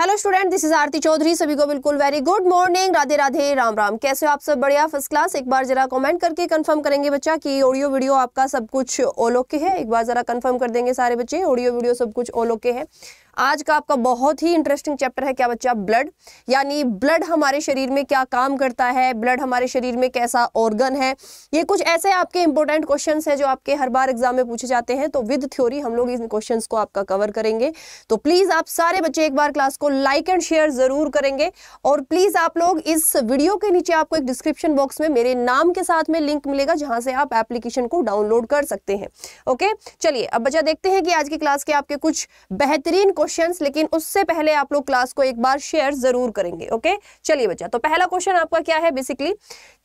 hello student this is Aarti Chaudhary सभी को बिल्कुल very good morning Radhe Radhe Ram Ram कैसे हो आप सब बढ़िया फर्स्ट क्लास एक बार जरा कमेंट करके कंफर्म करेंगे बच्चा कि ऑडियो वीडियो आपका सब कुछ ओलो के है एक बार जरा कंफर्म कर देंगे सारे बच्चे ऑडियो वीडियो सब कुछ ओलो के है आज का आपका बहुत ही इंटरेस्टिंग चैप्टर है क्या बच्चा ब्लड यानी ब्लड हमारे शरीर में क्या काम करता है ब्लड हमारे शरीर में कैसा ऑर्गन है ये कुछ ऐसे आपके इंपॉर्टेंट क्वेश्चंस हैं जो आपके हर बार एग्जाम में पूछे जाते हैं तो विद थ्योरी हम लोग इन क्वेश्चंस को आपका कवर करेंगे तो प्लीज़ आप सारे बच्चे एक बार क्लास को लाइक एंड शेयर ज़रूर करेंगे और प्लीज़ आप लोग इस वीडियो के नीचे आपको एक डिस्क्रिप्शन बॉक्स में मेरे नाम के साथ में लिंक मिलेगा जहां से आप एप्लीकेशन को डाउनलोड कर सकते हैं ओके चलिए अब बच्चा देखते हैं कि आज की क्लास के आपके कुछ बेहतरीन क्वेश्चन लेकिन उससे पहले आप लोग क्लास को एक बार शेयर ज़रूर करेंगे ओके चलिए बच्चा तो पहला क्वेश्चन आपका क्या है बेसिकली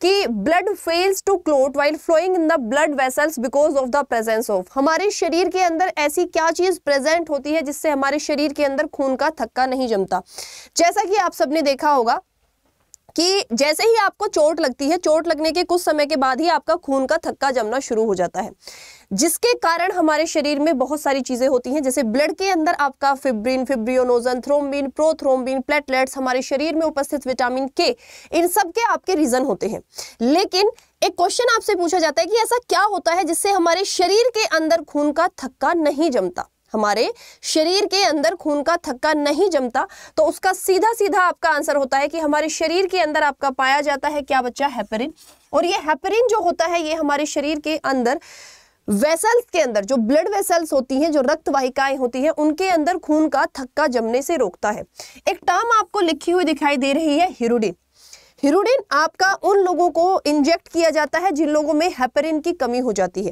कि blood fails to clot while flowing in the blood vessels because of the presence of हमारे शरीर के अंदर ऐसी क्या चीज़ प्रेजेंट होती है जिससे हमारे शरीर के अंदर खून का थक्का नहीं जमता जैसा कि आप सबने देखा होगा कि जैसे ही आपको चोट लगती है चोट लगने के कुछ समय के बाद ही आपका खून का थक्का जमना शुरू हो जाता है जिसके कारण हमारे शरीर में बहुत सारी चीज़ें होती हैं जैसे ब्लड के अंदर आपका fibrin fibrinogen thrombin prothrombin platelets हमारे शरीर में उपस्थित विटामिन के इन सब के आपके रीज़न होते हैं लेकिन एक क्वेश्चन आपसे पूछा जाता है कि ऐसा क्या होता है जिससे हमारे शरीर के अंदर खून का थक्का नहीं जमता हमारे शरीर के अंदर खून का थक्का नहीं जमता तो उसका सीधा सीधा आपका आंसर होता है कि हमारे शरीर के अंदर आपका पाया जाता है क्या बच्चा हैपरिन और ये हैपरिन जो होता है ये हमारे शरीर के अंदर वेसल्स के अंदर जो ब्लड वेसल्स होती हैं जो रक्त वाहिकाएं होती हैं उनके अंदर खून का थक्का जमने से रोकता है एक टर्म आपको लिखी हुई दिखाई दे रही है हिरोडिन हिरोडिन आपका उन लोगों को इंजेक्ट किया जाता है जिन लोगों में हेपरिन की कमी हो जाती है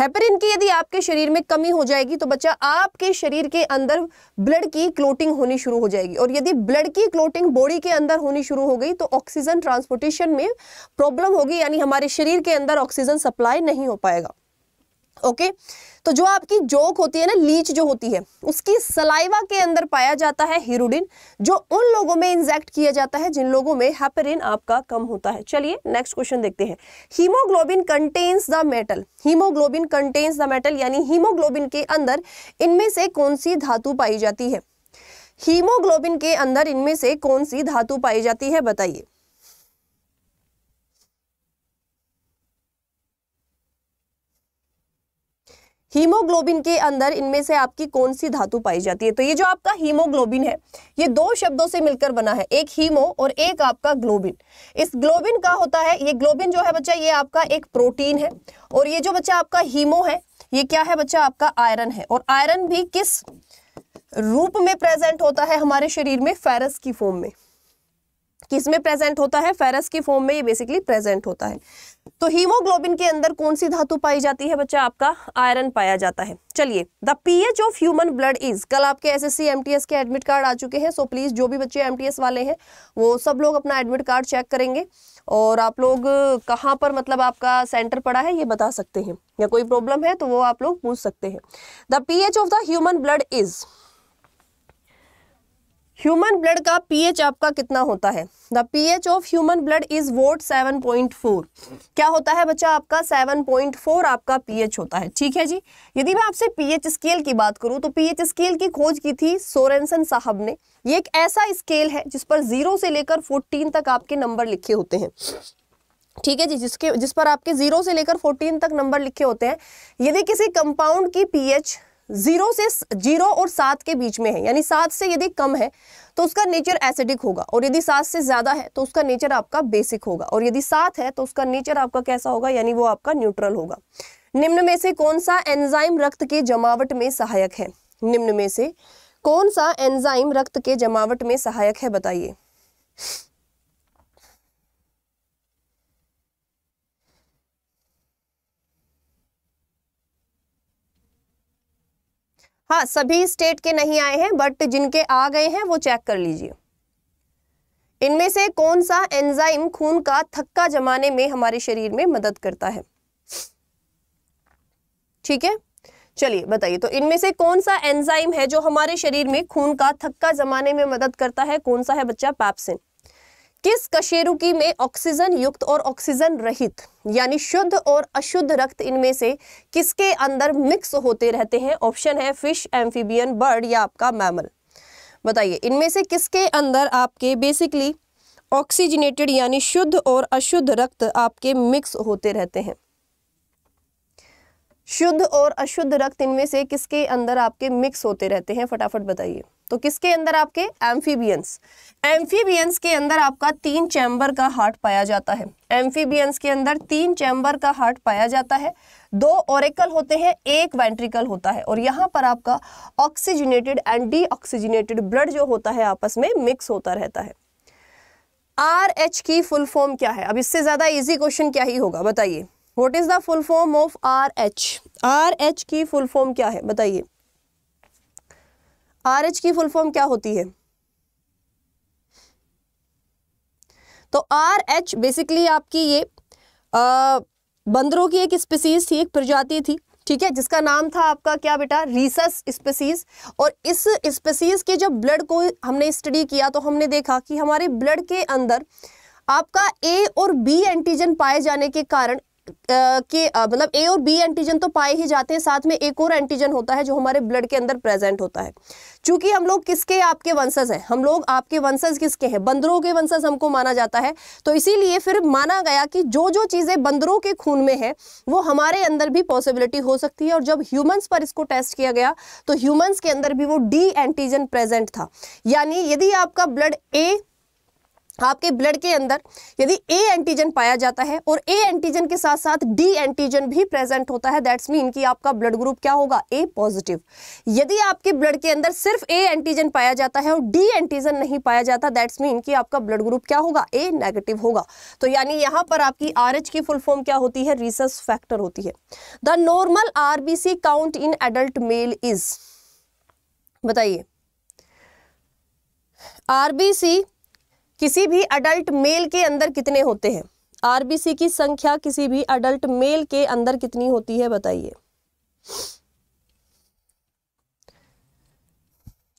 हेपरिन की यदि आपके शरीर में कमी हो जाएगी तो बच्चा आपके शरीर के अंदर ब्लड की क्लोटिंग होनी शुरू हो जाएगी और यदि ब्लड की क्लोटिंग बॉडी के अंदर होनी शुरू हो गई तो ऑक्सीजन ट्रांसपोर्टेशन में प्रॉब्लम होगी यानी हमारे शरीर के अंदर ऑक्सीजन सप्लाई नहीं हो पाएगा ओके तो जो आपकी जोक होती है ना लीच जो होती है उसकी सलाइवा के अंदर पाया जाता है हीरोडिन जो उन लोगों में इंजेक्ट किया जाता है जिन लोगों में हेपरिन आपका कम होता है चलिए नेक्स्ट क्वेश्चन देखते हैं haemoglobin contains the metal haemoglobin contains the metal यानी हीमोग्लोबिन के अंदर इनमें से कौन सी धातु पाई जाती है हीमोग्लोबिन के अंदर इनमें से कौन सी धातु पाई जाती है बताइए हीमोग्लोबिन के अंदर इनमें से आपकी कौन सी धातु पाई जाती है तो ये जो आपका हीमोग्लोबिन है ये दो शब्दों से मिलकर बना है एक हीमो और एक आपका ग्लोबिन इस ग्लोबिन का होता है ये ग्लोबिन जो है बच्चा ये आपका एक प्रोटीन है और ये जो बच्चा आपका हीमो है ये क्या है बच्चा आपका आयरन है और आयरन भी किस रूप में प्रेजेंट होता है हमारे शरीर में फेरस की फॉर्म में किस में प्रेजेंट होता है फेरस के फॉर्म में ये बेसिकली प्रेजेंट होता है तो हीमोग्लोबिन के अंदर कौन सी धातु पाई जाती है बच्चा आपका आयरन पाया जाता है चलिए the pH of human blood is कल आपके एसएससी एमटीएस के एडमिट कार्ड आ चुके हैं सो प्लीज जो भी बच्चे एमटीएस वाले हैं वो सब लोग अपना एडमिट कार्ड चेक करेंगे और आप लोग कहाँ पर मतलब आपका सेंटर पड़ा है ये बता सकते हैं या कोई प्रॉब्लम है तो वो आप लोग पूछ सकते हैं the P of the human blood is human blood का पीएच आपका कितना होता है the pH of human blood is what 7.4 क्या होता है बच्चा आपका 7.4 आपका पीएच होता है ठीक है जी यदि मैं आपसे पीएच स्केल की बात करूं तो पीएच स्केल की खोज की थी सोरेनसन साहब ने ये एक ऐसा स्केल है जिस पर जीरो से लेकर फोर्टीन तक आपके नंबर लिखे होते हैं ठीक है जी जिसके जिस पर आपके जीरो से लेकर फोर्टीन तक नंबर लिखे होते हैं यदि किसी कंपाउंड की पीएच जीरो से जीरो और सात के बीच में है यानी सात से यदि कम है तो उसका नेचर एसिडिक होगा और यदि सात से ज़्यादा है तो उसका नेचर आपका बेसिक होगा और यदि सात है तो उसका नेचर आपका कैसा होगा यानी वो आपका न्यूट्रल होगा निम्न में से कौन सा एंजाइम रक्त के जमावट में सहायक है निम्न में से कौन सा एंजाइम रक्त के जमावट में सहायक है बताइए हाँ सभी स्टेट के नहीं आए हैं बट जिनके आ गए हैं वो चेक कर लीजिए इनमें से कौन सा एंजाइम खून का थक्का जमाने में हमारे शरीर में मदद करता है ठीक है चलिए बताइए तो इनमें से कौन सा एंजाइम है जो हमारे शरीर में खून का थक्का जमाने में मदद करता है कौन सा है बच्चा पैप्सिन किस कशेरुकी में ऑक्सीजन युक्त और ऑक्सीजन रहित यानी शुद्ध और अशुद्ध रक्त इनमें से किसके अंदर मिक्स होते रहते हैं ऑप्शन है फिश एम्फीबियन बर्ड या आपका मैमल बताइए इनमें से किसके अंदर आपके बेसिकली ऑक्सीजनेटेड यानी शुद्ध और अशुद्ध रक्त आपके मिक्स होते रहते हैं शुद्ध और अशुद्ध रक्त इनमें से किसके अंदर आपके मिक्स होते रहते हैं फटाफट बताइए तो किसके अंदर आपके एम्फीबियंस एम्फीबियंस के अंदर आपका तीन चैम्बर का हार्ट पाया जाता है एम्फीबियंस के अंदर तीन चैम्बर का हार्ट पाया जाता है दो ओरेकल होते हैं एक वेंट्रिकल होता है और यहाँ पर आपका ऑक्सीजनेटेड एंड डीऑक्सीजनेटेड ब्लड जो होता है आपस में मिक्स होता रहता है आर एच की फुल फॉर्म क्या है अब इससे ज़्यादा इजी क्वेश्चन क्या ही होगा बताइए what is the full form of R H R H की फुल फॉर्म क्या है बताइए आर एच की फुल फॉर्म क्या होती है तो आर एच बेसिकली आपकी ये आ, बंदरों की एक स्पीसीज थी एक प्रजाति थी ठीक है जिसका नाम था आपका क्या बेटा रीसस स्पेसीज और इस स्पेसीज के जब ब्लड को हमने स्टडी किया तो हमने देखा कि हमारे ब्लड के अंदर आपका ए और बी एंटीजन पाए जाने के कारण के मतलब ए और बी एंटीजन तो पाए ही जाते हैं साथ में एक और एंटीजन होता है जो हमारे ब्लड के अंदर प्रेजेंट होता है क्योंकि हम लोग किसके आपके वंशज हैं हम लोग आपके वंशज किसके हैं बंदरों के वंशज हमको माना जाता है तो इसीलिए फिर माना गया कि जो जो चीज़ें बंदरों के खून में है वो हमारे अंदर भी पॉसिबिलिटी हो सकती है और जब ह्यूमन्स पर इसको टेस्ट किया गया तो ह्यूमन्स के अंदर भी वो डी एंटीजन प्रेजेंट था यानी यदि आपका ब्लड ए आपके ब्लड के अंदर यदि ए एंटीजन पाया जाता है और ए एंटीजन के साथ साथ डी एंटीजन भी प्रेजेंट होता है दैट्स मीन कि आपका ब्लड ग्रुप क्या होगा ए पॉजिटिव यदि आपके ब्लड के अंदर सिर्फ ए एंटीजन पाया जाता है और डी एंटीजन नहीं पाया जाता दैट्स मीन कि आपका ब्लड ग्रुप क्या होगा ए नेगेटिव होगा तो यानी यहाँ पर आपकी आर की फुल फॉर्म क्या होती है रिसर्स फैक्टर होती है the normal R count in adult male is बताइए आरबीसी किसी भी अडल्ट मेल के अंदर कितने होते हैं आरबीसी की संख्या किसी भी अडल्ट मेल के अंदर कितनी होती है बताइए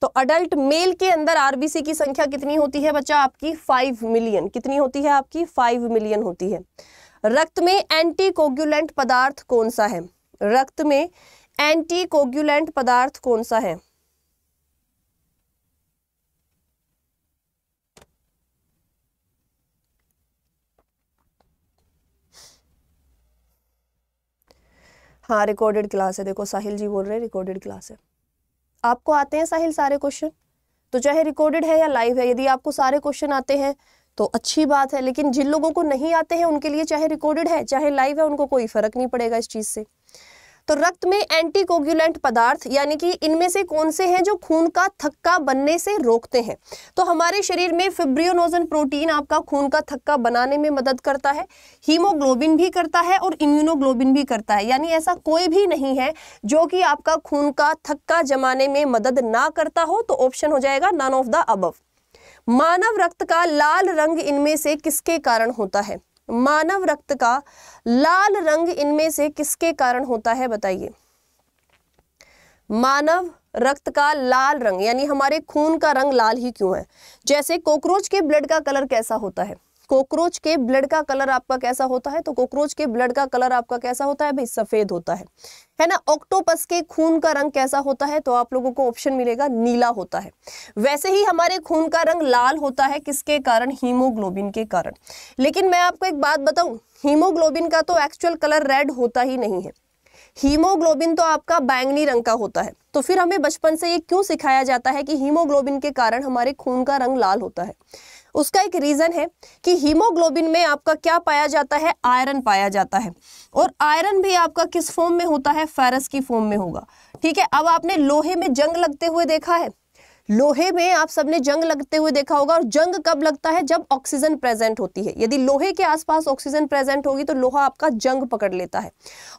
तो अडल्ट मेल के अंदर आरबीसी की संख्या कितनी होती है बच्चा आपकी फाइव मिलियन कितनी होती है आपकी फाइव मिलियन होती है रक्त में एंटी कोग्युलेंट पदार्थ कौन सा है रक्त में एंटी कोग्युलेंट पदार्थ कौन सा है हाँ रिकॉर्डेड क्लास है देखो साहिल जी बोल रहे हैं रिकॉर्डेड क्लास है आपको आते हैं साहिल सारे क्वेश्चन तो चाहे रिकॉर्डेड है या लाइव है यदि आपको सारे क्वेश्चन आते हैं तो अच्छी बात है लेकिन जिन लोगों को नहीं आते हैं उनके लिए चाहे रिकॉर्डेड है चाहे लाइव है उनको कोई फर्क नहीं पड़ेगा इस चीज़ से तो रक्त में एंटीकोगुलेंट पदार्थ यानी कि इनमें से कौन से हैं जो खून का थक्का बनने से रोकते हैं तो हमारे शरीर में फिब्रियोनोजन प्रोटीन आपका खून का थक्का बनाने में मदद करता है हीमोग्लोबिन भी करता है और इम्यूनोग्लोबिन भी करता है यानी ऐसा कोई भी नहीं है जो कि आपका खून का थक्का जमाने में मदद ना करता हो तो ऑप्शन हो जाएगा नन ऑफ द अबव मानव रक्त का लाल रंग इनमें से किसके कारण होता है मानव रक्त का लाल रंग इनमें से किसके कारण होता है बताइए मानव रक्त का लाल रंग यानी हमारे खून का रंग लाल ही क्यों है जैसे कॉकरोच के ब्लड का कलर कैसा होता है कॉकरोच के ब्लड का कलर आपका कैसा होता है तो कॉकरोच के ब्लड का कलर आपका कैसा होता है भाई सफेद होता है है ना ऑक्टोपस के खून का रंग कैसा होता है तो आप लोगों को ऑप्शन मिलेगा नीला होता है वैसे ही हमारे खून का रंग लाल होता है किसके कारण हीमोग्लोबिन के कारण लेकिन मैं आपको एक बात बताऊं हीमोग्लोबिन का तो एक्चुअल कलर रेड होता ही नहीं है हीमोग्लोबिन तो आपका बैंगनी रंग का होता है तो फिर हमें बचपन से ये क्यों सिखाया जाता है कि हीमोग्लोबिन के कारण हमारे खून का रंग लाल होता है उसका एक रीज़न है कि हीमोग्लोबिन में आपका क्या पाया जाता है आयरन पाया जाता है और आयरन भी आपका किस फॉर्म में होता है फेरस की फॉर्म में होगा ठीक है अब आपने लोहे में जंग लगते हुए देखा है लोहे में आप सबने जंग लगते हुए देखा होगा और जंग कब लगता है जब ऑक्सीजन प्रेजेंट होती है यदि लोहे के आसपास ऑक्सीजन प्रेजेंट होगी तो लोहा आपका जंग पकड़ लेता है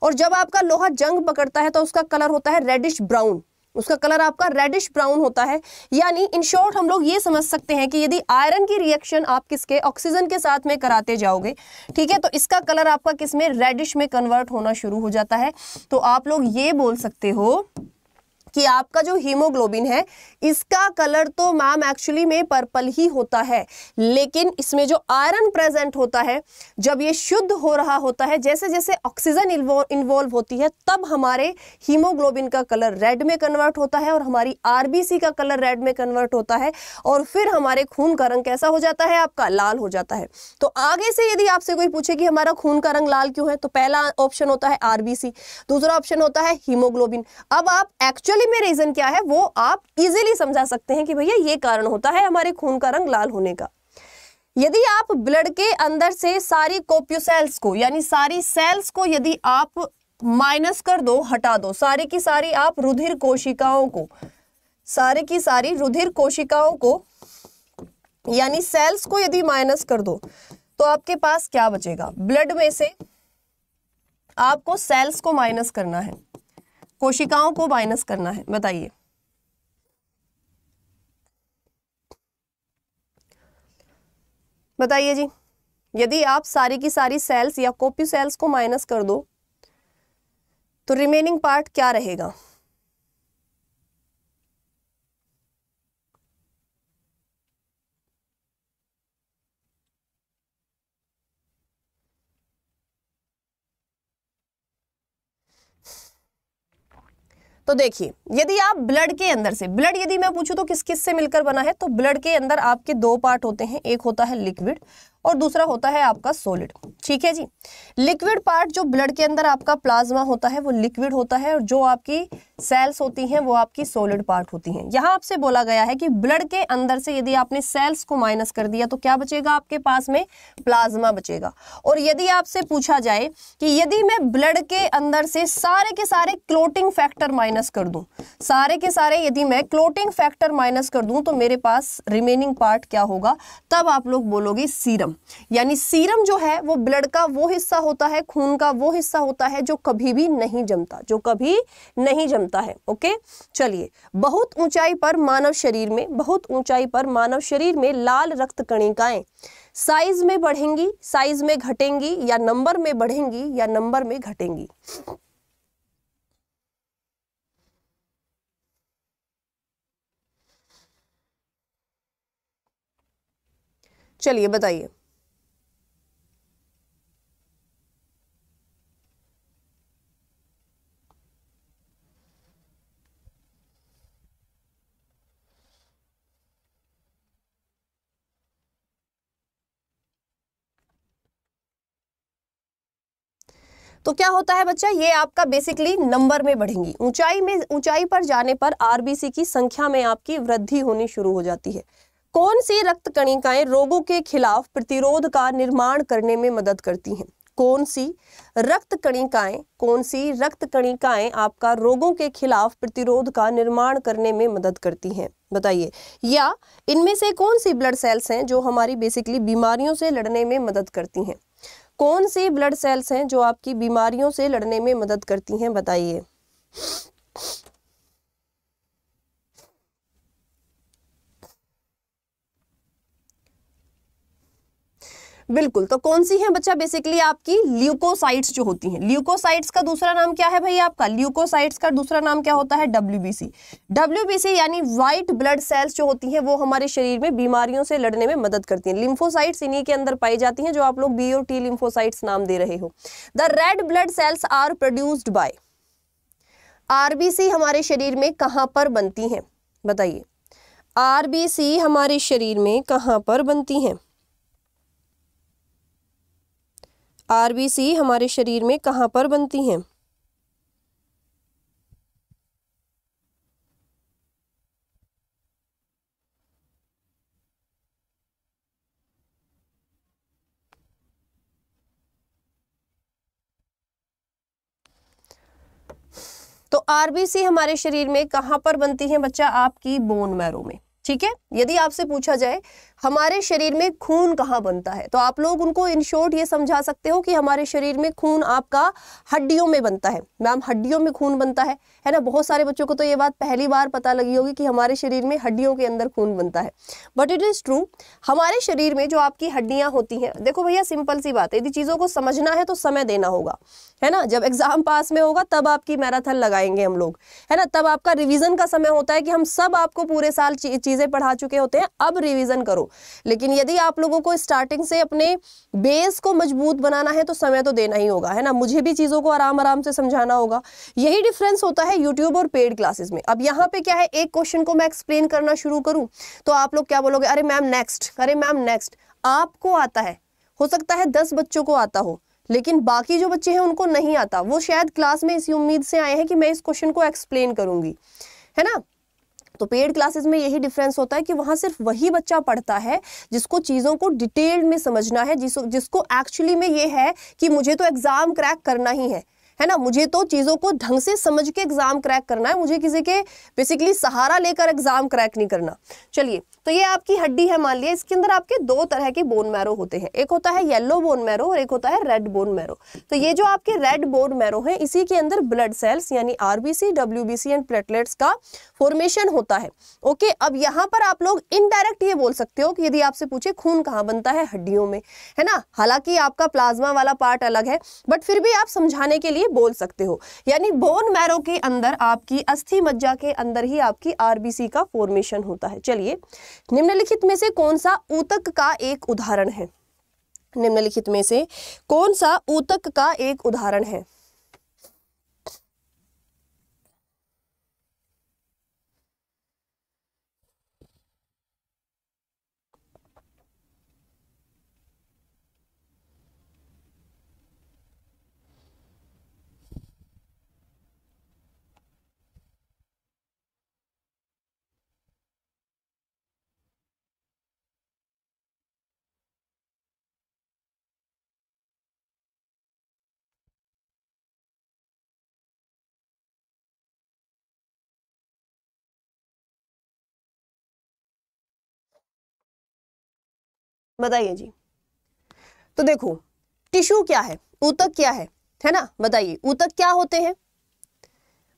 और जब आपका लोहा जंग पकड़ता है तो उसका कलर होता है रेडिश ब्राउन उसका कलर आपका रेडिश ब्राउन होता है यानी इन शॉर्ट हम लोग ये समझ सकते हैं कि यदि आयरन की रिएक्शन आप किसके ऑक्सीजन के साथ में कराते जाओगे ठीक है तो इसका कलर आपका किस में रेडिश में कन्वर्ट होना शुरू हो जाता है तो आप लोग ये बोल सकते हो कि आपका जो हीमोग्लोबिन है इसका कलर तो मैम एक्चुअली में पर्पल ही होता है लेकिन इसमें जो आयरन प्रेजेंट होता है जब ये शुद्ध हो रहा होता है जैसे जैसे ऑक्सीजन इन्वॉल्व होती है तब हमारे हीमोग्लोबिन का कलर रेड में कन्वर्ट होता है और हमारी आरबीसी का कलर रेड में कन्वर्ट होता है और फिर हमारे खून का रंग कैसा हो जाता है आपका लाल हो जाता है तो आगे से यदि आपसे कोई पूछे कि हमारा खून का रंग लाल क्यों है तो पहला ऑप्शन होता है आरबीसी दूसरा ऑप्शन होता है हीमोग्लोबिन अब आप एक्चुअली असल में रीज़न क्या है वो आप इजीली समझा सकते हैं कि भैया ये कारण होता है हमारे खून का रंग लाल होने का यदि आप ब्लड के अंदर से सारी कोप्यू सेल्स को यानी सारी सेल्स को यदि आप माइनस कर दो हटा दो सारी की सारी आप रुधिर कोशिकाओं को सारे की सारी रुधिर कोशिकाओं को यानी सेल्स को यदि माइनस कर दो तो आपके पास क्या बचेगा ब्लड में से आपको सेल्स को माइनस करना है कोशिकाओं को माइनस करना है बताइए बताइए जी यदि आप सारी की सारी सेल्स या कॉपी सेल्स को माइनस कर दो तो रिमेनिंग पार्ट क्या रहेगा तो देखिए यदि आप ब्लड के अंदर से ब्लड यदि मैं पूछूं तो किस किस से मिलकर बना है तो ब्लड के अंदर आपके दो पार्ट होते हैं एक होता है लिक्विड और दूसरा होता है आपका सोलिड ठीक है जी लिक्विड पार्ट जो ब्लड के अंदर आपका प्लाज्मा होता है वो लिक्विड होता है और जो आपकी सेल्स होती हैं वो आपकी सोलिड पार्ट होती हैं यहाँ आपसे बोला गया है कि ब्लड के अंदर से यदि आपने सेल्स को माइनस कर दिया तो क्या बचेगा आपके पास में प्लाज्मा बचेगा और यदि आपसे पूछा जाए कि यदि मैं ब्लड के अंदर से सारे के सारे क्लोटिंग फैक्टर माइनस कर दूं सारे के सारे यदि मैं क्लोटिंग फैक्टर माइनस कर दूं तो मेरे पास रिमेनिंग पार्ट क्या होगा तब आप लोग बोलोगे सीरम यानी सीरम जो है वो ब्लड का वो हिस्सा होता है खून का वो हिस्सा होता है जो कभी भी नहीं जमता जो कभी नहीं जमता है ओके चलिए बहुत ऊंचाई पर मानव शरीर में बहुत ऊंचाई पर मानव शरीर में लाल रक्त कणिकाएं साइज में बढ़ेंगी साइज में घटेंगी या नंबर में बढ़ेंगी या नंबर में घटेंगी चलिए बताइए तो क्या होता है बच्चा ये आपका बेसिकली नंबर में बढ़ेंगी ऊंचाई में ऊंचाई पर जाने पर आरबीसी की संख्या में आपकी वृद्धि होनी शुरू हो जाती है कौन सी रक्त कणिकाएं रोगों के खिलाफ प्रतिरोध का निर्माण करने में मदद करती हैं कौन सी रक्त कणिकाएं कौन सी रक्त कणिकाएं आपका रोगों के खिलाफ प्रतिरोध का निर्माण करने में मदद करती हैं बताइए या इनमें से कौन सी ब्लड सेल्स हैं जो हमारी बेसिकली बीमारियों से लड़ने में मदद करती हैं कौन सी ब्लड सेल्स हैं जो आपकी बीमारियों से लड़ने में मदद करती हैं बताइए बिल्कुल तो कौन सी है बच्चा बेसिकली आपकी ल्यूकोसाइट्स जो होती हैं ल्यूकोसाइट्स का दूसरा नाम क्या है भाई आपका ल्यूकोसाइट्स का दूसरा नाम क्या होता है डब्ल्यूबीसी डब्ल्यूबीसी यानी व्हाइट ब्लड सेल्स जो होती हैं वो हमारे शरीर में बीमारियों से लड़ने में मदद करती हैं लिम्फोसाइट्स इन्हीं के अंदर पाई जाती हैं जो आप लोग बी ओ टी लिम्फोसाइट्स नाम दे रहे हो the red blood cells are produced by RBC हमारे शरीर में कहाँ पर बनती हैं बताइए आरबीसी हमारे शरीर में कहाँ पर बनती हैं आरबीसी हमारे शरीर में कहाँ पर बनती हैं तो आरबीसी हमारे शरीर में कहाँ पर बनती है बच्चा आपकी बोन मैरो में ठीक है यदि आपसे पूछा जाए हमारे शरीर में खून कहाँ बनता है तो आप लोग उनको इन शॉर्ट ये समझा सकते हो कि हमारे शरीर में खून आपका हड्डियों में बनता है मैम हड्डियों में खून बनता है है ना बहुत सारे बच्चों को तो ये बात पहली बार पता लगी होगी कि हमारे शरीर में हड्डियों के अंदर खून बनता है बट इट इज़ ट्रू हमारे शरीर में जो आपकी हड्डियाँ होती हैं देखो भैया सिंपल सी बात है यदि चीज़ों को समझना है तो समय देना होगा है ना जब एग्जाम पास में होगा तब आपकी मैराथन लगाएंगे हम लोग है ना तब आपका रिविजन का समय होता है कि हम सब आपको पूरे साल चीज़ें पढ़ा चुके होते हैं अब रिविजन करो लेकिन यदि आप लोगों को स्टार्टिंग से अपने बेस को मजबूत बनाना है तो समय तो देना ही होगा है ना मुझे भी चीज़ों को आराम आराम से समझाना होगा यही डिफरेंस होता है यूट्यूब और पेड क्लासेस में अब यहाँ पे क्या है एक क्वेश्चन को मैं एक्सप्लेन करना शुरू करूँ तो आप लोग क्या बोलोगे अरे मैम नेक्स्ट अरे मैम नेक्स्ट आपको आता है हो सकता है दस बच्चों को आता हो लेकिन बाकी जो बच्चे हैं उनको नहीं आता वो शायद क्लास में इसी उम्मीद से आए हैं कि मैं इस क्वेश्चन को एक्सप्लेन करूंगी है ना तो पेड क्लासेस में यही डिफरेंस होता है कि वहाँ सिर्फ वही बच्चा पढ़ता है जिसको चीज़ों को डिटेल्ड में समझना है जिसको जिसको एक्चुअली में ये है कि मुझे तो एग्ज़ाम क्रैक करना ही है है ना मुझे तो चीज़ों को ढंग से समझ के एग्ज़ाम क्रैक करना है मुझे किसी के बेसिकली सहारा लेकर एग्ज़ाम क्रैक नहीं करना चलिए तो ये आपकी हड्डी है मान लिया इसके अंदर आपके दो तरह के बोन मैरो होते हैं एक होता है येलो बोन मैरो और एक होता है रेड बोन मैरो तो ये जो आपके रेड बोन मैरो है इसी के अंदर ब्लड सेल्स यानी आरबीसी सी एंड प्लेटलेट्स का फॉर्मेशन होता है ओके अब यहाँ पर आप लोग इनडायरेक्ट ये बोल सकते हो कि यदि आपसे पूछे खून कहाँ बनता है हड्डियों में है ना हालांकि आपका प्लाज्मा वाला पार्ट अलग है बट फिर भी आप समझाने के लिए बोल सकते हो यानी बोन मैरो के अंदर आपकी अस्थि मज्जा के अंदर ही आपकी आरबीसी का फॉर्मेशन होता है चलिए निम्नलिखित में से कौन सा ऊतक का एक उदाहरण है निम्नलिखित में से कौन सा ऊतक का एक उदाहरण है बताइए जी तो देखो टिश्यू क्या है ऊतक क्या है है ना बताइए ऊतक क्या होते हैं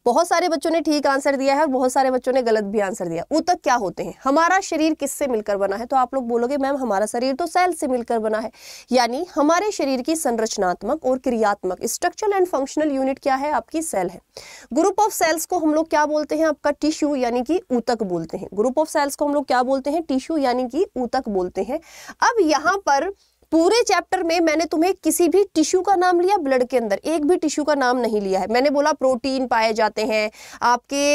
बहुत सारे बच्चों ने ठीक आंसर दिया है और बहुत सारे बच्चों ने गलत भी आंसर दिया ऊतक क्या होते हैं हमारा शरीर किससे मिलकर बना है तो आप लोग बोलोगे मैम हमारा शरीर तो सेल से मिलकर बना है यानी हमारे शरीर की संरचनात्मक और क्रियात्मक स्ट्रक्चरल एंड फंक्शनल यूनिट क्या है आपकी सेल है ग्रुप ऑफ सेल्स को हम लोग क्या बोलते हैं आपका टिश्यू यानी कि ऊतक बोलते हैं ग्रुप ऑफ सेल्स को हम लोग क्या बोलते हैं टिश्यू यानी कि ऊतक बोलते हैं अब यहाँ पर पूरे चैप्टर में मैंने तुम्हें किसी भी टिश्यू का नाम लिया ब्लड के अंदर एक भी टिश्यू का नाम नहीं लिया है मैंने बोला प्रोटीन पाए जाते हैं आपके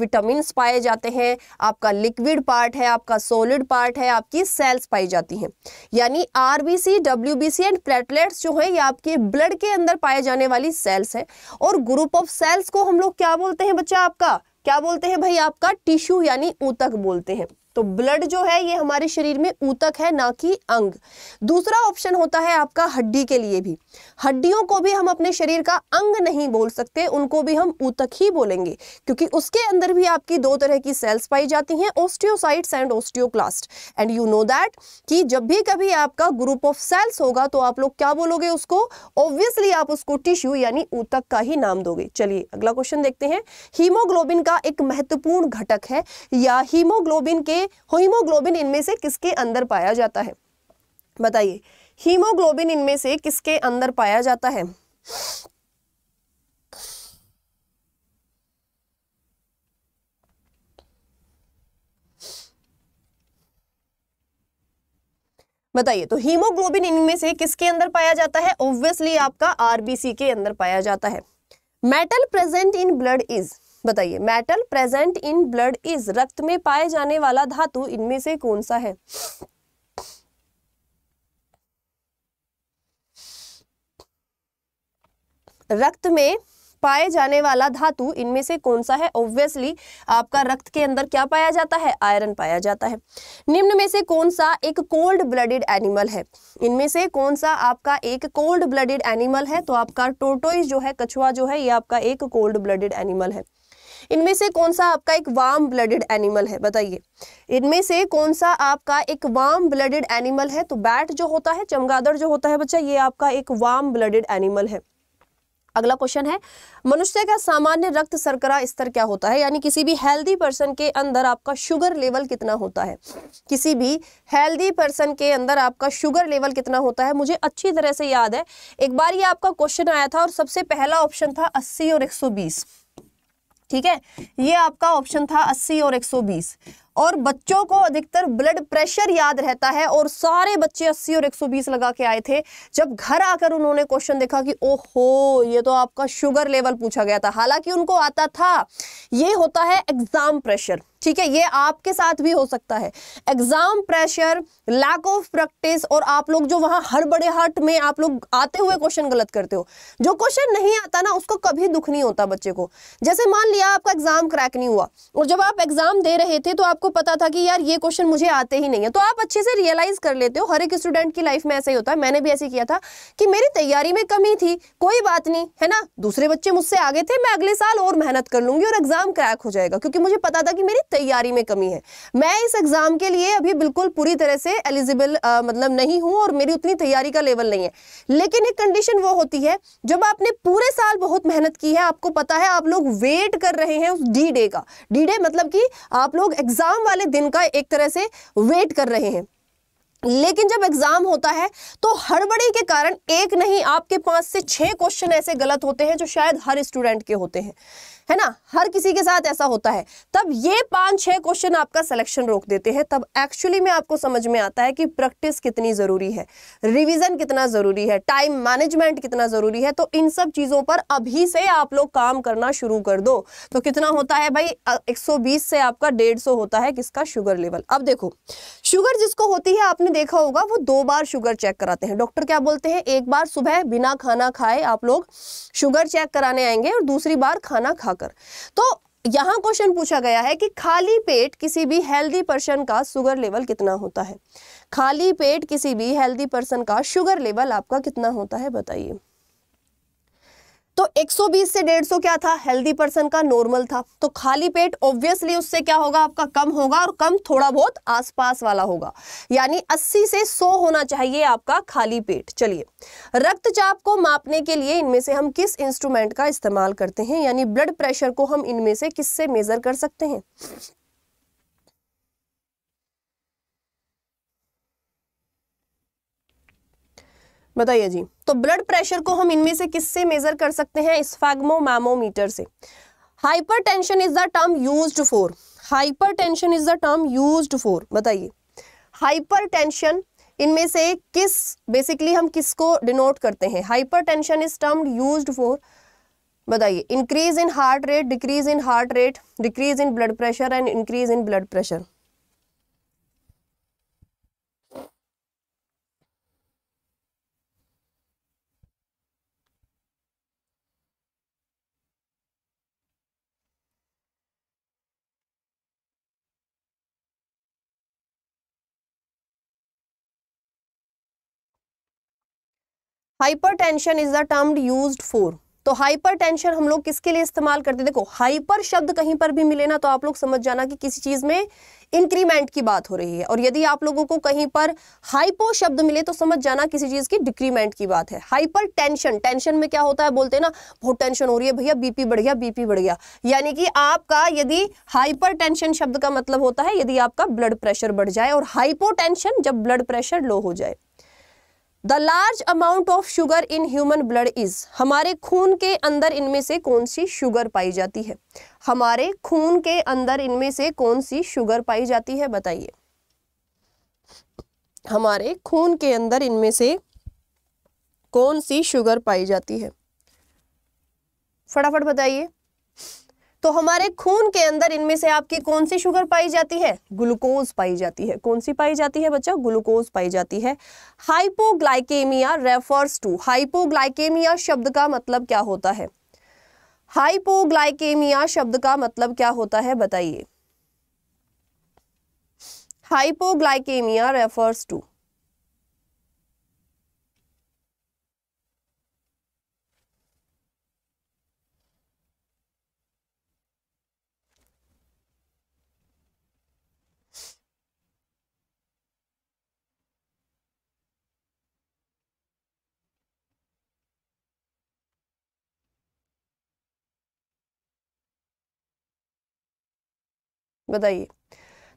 विटामिन पाए जाते हैं आपका लिक्विड पार्ट है आपका सोलिड पार्ट है आपकी सेल्स पाई जाती हैं यानी R B C W B C and platelets जो है ये आपके ब्लड के अंदर पाए जाने वाली सेल्स है और ग्रुप ऑफ सेल्स को हम लोग क्या बोलते हैं बच्चा आपका क्या बोलते हैं भाई आपका टिश्यू यानी ऊतक बोलते हैं तो ब्लड जो है ये हमारे शरीर में ऊतक है ना कि अंग दूसरा ऑप्शन होता है आपका हड्डी के लिए भी हड्डियों को भी हम अपने शरीर का अंग नहीं बोल सकते उनको भी हम ऊतक ही बोलेंगे क्योंकि उसके अंदर भी आपकी दो तरह की सेल्स पाई जाती हैं osteocytes and osteoclast and you know that कि जब भी कभी आपका ग्रुप ऑफ सेल्स होगा तो आप लोग क्या बोलोगे उसको ऑब्वियसली आप उसको टिश्यू यानी ऊतक का ही नाम दोगे चलिए अगला क्वेश्चन देखते हैं हीमोग्लोबिन का एक महत्वपूर्ण घटक है या हीमोग्लोबिन के में हीमोग्लोबिन इनमें से किसके अंदर पाया जाता है बताइए हीमोग्लोबिन इनमें से किसके अंदर पाया जाता है बताइए तो हीमोग्लोबिन इनमें से किसके अंदर पाया जाता है ऑब्वियसली आपका आरबीसी के अंदर पाया जाता है metal present in blood is बताइए metal present in blood is रक्त में पाए जाने वाला धातु इनमें से कौन सा है रक्त में पाए जाने वाला धातु इनमें से कौन सा है ऑब्वियसली आपका रक्त के अंदर क्या पाया जाता है आयरन पाया जाता है निम्न में से कौन सा एक कोल्ड ब्लडेड एनिमल है इनमें से कौन सा आपका एक कोल्ड ब्लडेड एनिमल है तो आपका टोटोइ जो है कछुआ जो है ये आपका एक कोल्ड ब्लडेड एनिमल है इनमें से कौन सा आपका एक वार्म ब्लडेड एनिमल है बताइए इनमें से कौन सा आपका एक वार्म ब्लडेड एनिमल है तो बैट जो होता है चमगादड़ जो होता है बच्चा ये आपका एक वार्म ब्लडेड एनिमल है अगला क्वेश्चन है मनुष्य का सामान्य रक्त शर्करा स्तर क्या होता है यानी किसी भी हेल्दी पर्सन के अंदर आपका शुगर लेवल कितना होता है किसी भी हेल्दी पर्सन के अंदर आपका शुगर लेवल कितना होता है मुझे अच्छी तरह से याद है एक बार ये आपका क्वेश्चन आया था और सबसे पहला ऑप्शन था अस्सी और एक ठीक है ये आपका ऑप्शन था 80 और 120 और बच्चों को अधिकतर ब्लड प्रेशर याद रहता है और सारे बच्चे 80 और 120 लगा के आए थे जब घर आकर उन्होंने क्वेश्चन देखा कि ओहो ये तो आपका शुगर लेवल पूछा गया था हालांकि उनको आता था ये होता है एग्जाम प्रेशर ठीक है ये आपके साथ भी हो सकता है exam pressure lack of practice और आप लोग जो वहां हर बड़े हट में आप लोग आते हुए क्वेश्चन गलत करते हो जो क्वेश्चन नहीं आता ना उसको कभी दुख नहीं होता बच्चे को जैसे मान लिया आपका एग्जाम क्रैक नहीं हुआ और जब आप एग्जाम दे रहे थे तो आपको पता था कि यार ये क्वेश्चन मुझे आते ही नहीं है तो आप अच्छे से रियलाइज कर लेते हो हर एक स्टूडेंट की लाइफ में ऐसा ही होता है मैंने भी ऐसे किया था कि मेरी तैयारी में कमी थी कोई बात नहीं है ना दूसरे बच्चे मुझसे आगे थे मैं अगले साल और मेहनत कर लूंगी और एग्जाम क्रैक हो जाएगा क्योंकि मुझे पता था कि मेरी तैयारी में कमी है मैं इस एग्ज़ाम के लिए अभी बिल्कुल पूरी तरह से एलिजिबल मतलब नहीं हूं और मेरी उतनी तैयारी का लेवल नहीं है लेकिन एक कंडीशन वो होती है जब आपने पूरे साल बहुत मेहनत की है आपको पता है आप लोग वेट कर रहे हैं उस डी डे का डी डे मतलब कि आप लोग एग्ज़ाम वाले दिन का एक तरह से वेट कर रहे हैं लेकिन जब एग्जाम होता है तो हड़बड़ी के कारण एक नहीं आपके पांच से छह क्वेश्चन ऐसे गलत होते हैं जो शायद हर स्टूडेंट के होते हैं है ना हर किसी के साथ ऐसा होता है तब ये पांच छह क्वेश्चन आपका सिलेक्शन रोक देते हैं तब एक्चुअली में आपको समझ में आता है कि प्रैक्टिस कितनी ज़रूरी है रिवीजन कितना ज़रूरी है टाइम मैनेजमेंट कितना ज़रूरी है तो इन सब चीज़ों पर अभी से आप लोग काम करना शुरू कर दो तो कितना होता है भाई एक से आपका डेढ़ होता है किसका शुगर लेवल अब देखो शुगर जिसको होती है आपने देखा होगा वो दो बार शुगर चेक कराते हैं डॉक्टर क्या बोलते हैं एक बार सुबह बिना खाना खाए आप लोग शुगर चेक कराने आएंगे और दूसरी बार खाना खाकर कर तो यहाँ क्वेश्चन पूछा गया है कि खाली पेट किसी भी हेल्दी पर्सन का शुगर लेवल कितना होता है खाली पेट किसी भी हेल्दी पर्सन का शुगर लेवल आपका कितना होता है बताइए तो 120 से 150 क्या था हेल्दी पर्सन का नॉर्मल था तो खाली पेट ऑब्वियसली उससे क्या होगा आपका कम होगा और कम थोड़ा बहुत आसपास वाला होगा यानी 80 से 100 होना चाहिए आपका खाली पेट चलिए रक्तचाप को मापने के लिए इनमें से हम किस इंस्ट्रूमेंट का इस्तेमाल करते हैं यानी ब्लड प्रेशर को हम इनमें से किससे मेजर कर सकते हैं बताइए जी तो ब्लड प्रेशर को हम इनमें से किससे मेजर कर सकते हैं स्फेगमोमामोमीटर से hypertension is the term used for hypertension is the term used for बताइए हाइपरटेंशन इनमें से किस बेसिकली हम किसको डिनोट करते हैं hypertension is term used for बताइए increase in heart rate decrease in heart rate decrease in blood pressure and increase in blood pressure hypertension is the term used for तो hypertension हम लोग किसके लिए इस्तेमाल करते हैं देखो हाइपर शब्द कहीं पर भी मिले ना तो आप लोग समझ जाना कि किसी चीज़ में इंक्रीमेंट की बात हो रही है और यदि आप लोगों को कहीं पर हाइपो शब्द मिले तो समझ जाना किसी चीज़ की डिक्रीमेंट की बात है हाइपर टेंशन टेंशन में क्या होता है बोलते हैं ना बहुत टेंशन हो रही है भैया बीपी बढ़ गया बीपी बढ़ गया यानी कि आपका यदि हाइपर टेंशन शब्द का मतलब होता है यदि आपका ब्लड प्रेशर बढ़ जाए और हाइपोटेंशन जब ब्लड प्रेशर लो हो जाए the large amount of sugar in human blood is हमारे खून के अंदर इनमें से कौन सी शुगर पाई जाती है हमारे खून के अंदर इनमें से कौन सी शुगर पाई जाती है बताइए हमारे खून के अंदर इनमें से कौन सी शुगर पाई जाती है फटाफट बताइए तो हमारे खून के अंदर इनमें से आपकी कौन सी शुगर पाई जाती है ग्लूकोज पाई जाती है कौन सी पाई जाती है बच्चा ग्लूकोज पाई जाती है हाइपोग्लाइकेमिया रेफर्स टू हाइपोग्लाइकेमिया शब्द का मतलब क्या होता है हाइपोग्लाइकेमिया शब्द का मतलब क्या होता है बताइए हाइपोग्लाइकेमिया रेफर्स टू बताइए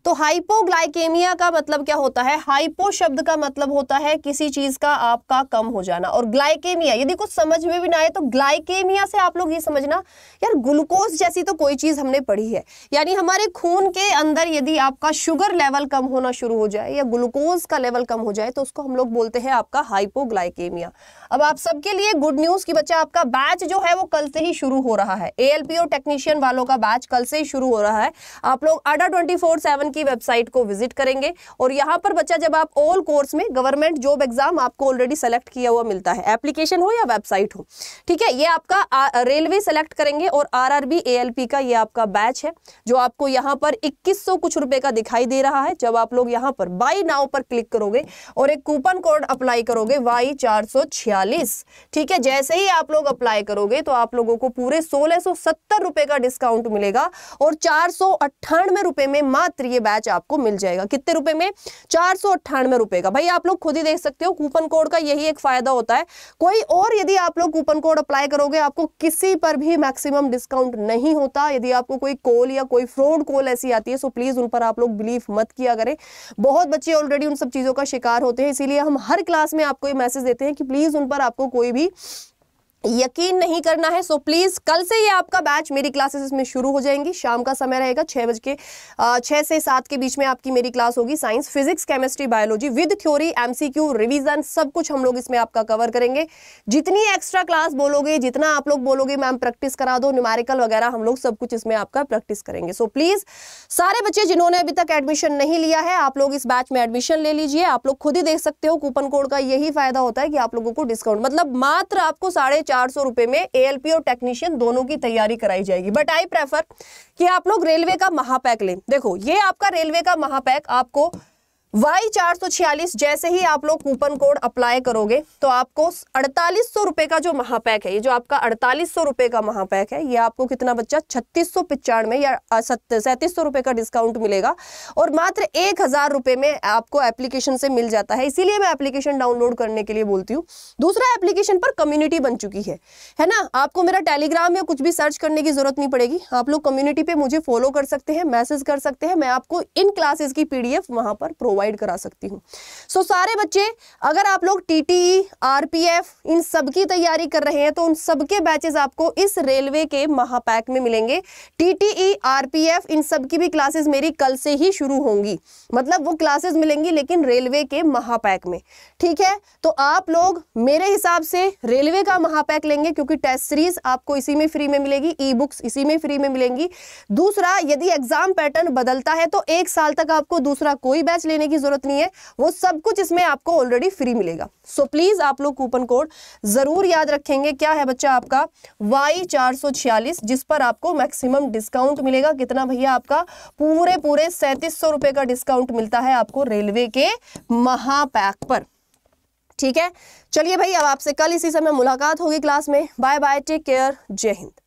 तो हाइपोग्लाइकेमिया का मतलब क्या होता है हाइपो शब्द का मतलब होता है किसी चीज का आपका कम हो जाना और ग्लाइकेमिया यदि कुछ समझ में भी ना आए तो ग्लाइकेमिया से आप लोग ये समझना यार ग्लूकोज जैसी तो कोई चीज हमने पढ़ी है यानी हमारे खून के अंदर यदि आपका शुगर लेवल कम होना शुरू हो जाए या ग्लूकोज का लेवल कम हो जाए तो उसको हम लोग बोलते हैं आपका हाइपोग्लाइकेमिया अब आप सबके लिए गुड न्यूज की बच्चा आपका बैच जो है वो कल से ही शुरू हो रहा है एएलपीओ टेक्नीशियन वालों का बैच कल से ही शुरू हो रहा है आप लोग अडा ट्वेंटी फोर सेवन की वेबसाइट को विजिट करेंगे और यहाँ पर बच्चा जब आप ऑल कोर्स में गवर्नमेंट जॉब एग्जाम आपको ऑलरेडी सेलेक्ट किया हुआ मिलता है एप्लीकेशन हो या वेबसाइट हो ठीक है ये आपका रेलवे सेलेक्ट करेंगे और आर आर का ये आपका बैच है जो आपको यहाँ पर इक्कीस कुछ रुपए का दिखाई दे रहा है जब आप लोग यहाँ पर बाई नाव पर क्लिक करोगे और एक कूपन कोड अप्लाई करोगे वाई ठीक है जैसे ही आप लोग अप्लाई करोगे तो आप लोगों को पूरे सोलह सौ सत्तर रुपए का डिस्काउंट मिलेगा और चार सौ अट्ठानवे रुपए में मात्र ये बैच आपको मिल जाएगा कितने रुपए में चार सौ अट्ठानवे रुपए का भाई आप लोग खुद ही देख सकते हो कूपन कोड का यही एक फायदा होता है कोई और यदि आप लोग कूपन कोड अप्लाई करोगे आपको किसी पर भी मैक्सिमम डिस्काउंट नहीं होता यदि आपको कोई कॉल या कोई फ्रॉड कॉल ऐसी आती है सो प्लीज उन पर आप लोग बिलीव मत किया करें बहुत बच्चे ऑलरेडी उन सब चीजों का शिकार होते हैं इसीलिए हम हर क्लास में आपको ये मैसेज देते हैं कि प्लीज उन पर आपको कोई भी यकीन नहीं करना है सो प्लीज़ कल से ये आपका बैच मेरी क्लासेस इसमें शुरू हो जाएंगी शाम का समय रहेगा छः बज के छः से सात के बीच में आपकी मेरी क्लास होगी science physics chemistry biology with theory MCQ revision सब कुछ हम लोग इसमें आपका कवर करेंगे जितनी एक्स्ट्रा क्लास बोलोगे जितना आप लोग बोलोगे मैम प्रैक्टिस करा दो न्यूमेरिकल वगैरह हम लोग सब कुछ इसमें आपका प्रैक्टिस करेंगे सो so प्लीज़ सारे बच्चे जिन्होंने अभी तक एडमिशन नहीं लिया है आप लोग इस बैच में एडमिशन ले लीजिए आप लोग खुद ही देख सकते हो कूपन कोड का यही फायदा होता है कि आप लोगों को डिस्काउंट मतलब मात्र आपको साढ़े चार सौ रुपए में एएलपी और टेक्नीशियन दोनों की तैयारी कराई जाएगी बट आई प्रेफर कि आप लोग रेलवे का महापैक लें देखो ये आपका रेलवे का महापैक आपको वाई चार सौ छियालीस जैसे ही आप लोग कूपन कोड अप्लाई करोगे तो आपको अड़तालीस सौ रुपए का जो महापैक है ये जो आपका अड़तालीस सौ रुपए का महापैक है ये आपको कितना बच्चा छत्तीस सौ पिचानवे या सैंतीस सौ रुपए का डिस्काउंट मिलेगा और मात्र एक हजार रुपए में आपको एप्लीकेशन से मिल जाता है इसीलिए मैं एप्लीकेशन डाउनलोड करने के लिए बोलती हूँ दूसरा एप्लीकेशन पर कम्युनिटी बन चुकी है है ना आपको मेरा टेलीग्राम या कुछ भी सर्च करने की जरूरत नहीं पड़ेगी आप लोग कम्युनिटी पे मुझे फॉलो कर सकते हैं मैसेज कर सकते हैं मैं आपको इन क्लासेस की पीडीएफ वहां पर प्रोवाइड प्रोवाइड करा सकती हूँ सो so, सारे बच्चे अगर आप लोग टी टी e, इन सब की तैयारी कर रहे हैं तो उन सबके बैचेज आपको इस रेलवे के महापैक में मिलेंगे टी टी e, इन सब की भी क्लासेज मेरी कल से ही शुरू होंगी मतलब वो क्लासेज मिलेंगी लेकिन रेलवे के महापैक में ठीक है तो आप लोग मेरे हिसाब से रेलवे का महापैक लेंगे क्योंकि टेस्ट सीरीज आपको इसी में फ्री में मिलेगी ई बुक्स इसी में फ्री में मिलेंगी दूसरा यदि एग्जाम पैटर्न बदलता है तो एक साल तक आपको दूसरा कोई बैच लेने की की जरूरत नहीं है वो सब कुछ इसमें आपको ऑलरेडी फ्री मिलेगा सो so, प्लीज आप लोग कूपन कोड जरूर याद रखेंगे क्या है बच्चा आपका वाई चार सौ छियालीस जिस पर आपको मैक्सिमम डिस्काउंट मिलेगा कितना भैया आपका पूरे पूरे सैंतीस रुपए का डिस्काउंट मिलता है आपको रेलवे के महापैक पर ठीक है चलिए भाई अब आपसे कल इसी समय मुलाकात होगी क्लास में बाय बाय टेक केयर जय हिंद